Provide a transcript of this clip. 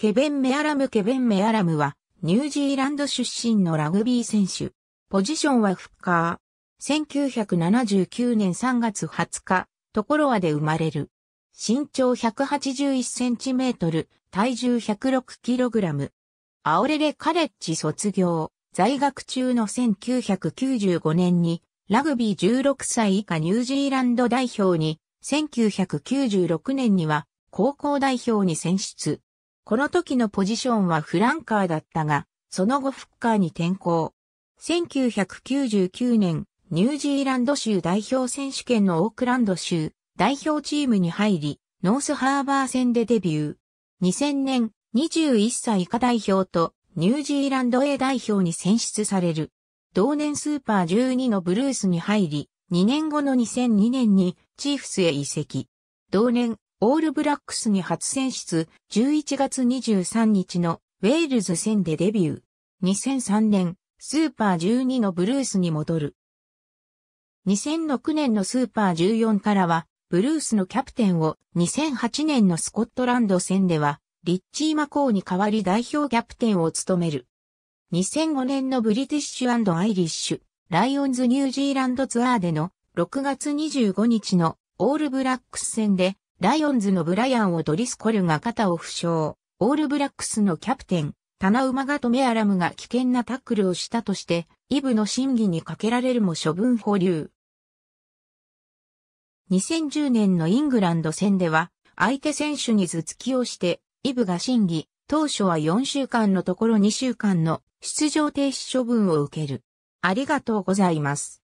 ケベン・メアラムケベン・メアラムは、ニュージーランド出身のラグビー選手。ポジションはフッカー。1979年3月20日、ところはで生まれる。身長1 8 1トル、体重1 0 6ラム。アオレレカレッジ卒業。在学中の1995年に、ラグビー16歳以下ニュージーランド代表に、1996年には、高校代表に選出。この時のポジションはフランカーだったが、その後フッカーに転向。1999年、ニュージーランド州代表選手権のオークランド州代表チームに入り、ノースハーバー戦でデビュー。2000年、21歳以下代表とニュージーランド A 代表に選出される。同年スーパー12のブルースに入り、2年後の2002年にチーフスへ移籍。同年、オールブラックスに初選出、11月23日のウェールズ戦でデビュー。2003年、スーパー12のブルースに戻る。2006年のスーパー14からは、ブルースのキャプテンを2008年のスコットランド戦では、リッチー・マコーに代わり代表キャプテンを務める。2005年のブリティッシュアイリッシュ、ライオンズ・ニュージーランドツアーでの6月25日のオールブラックス戦でライオンズのブライアン・をドリスコルが肩を負傷、オールブラックスのキャプテン、タナウマガメアラムが危険なタックルをしたとして、イブの審議にかけられるも処分保留。2010年のイングランド戦では、相手選手に頭突きをして、イブが審議、当初は4週間のところ2週間の出場停止処分を受ける。ありがとうございます。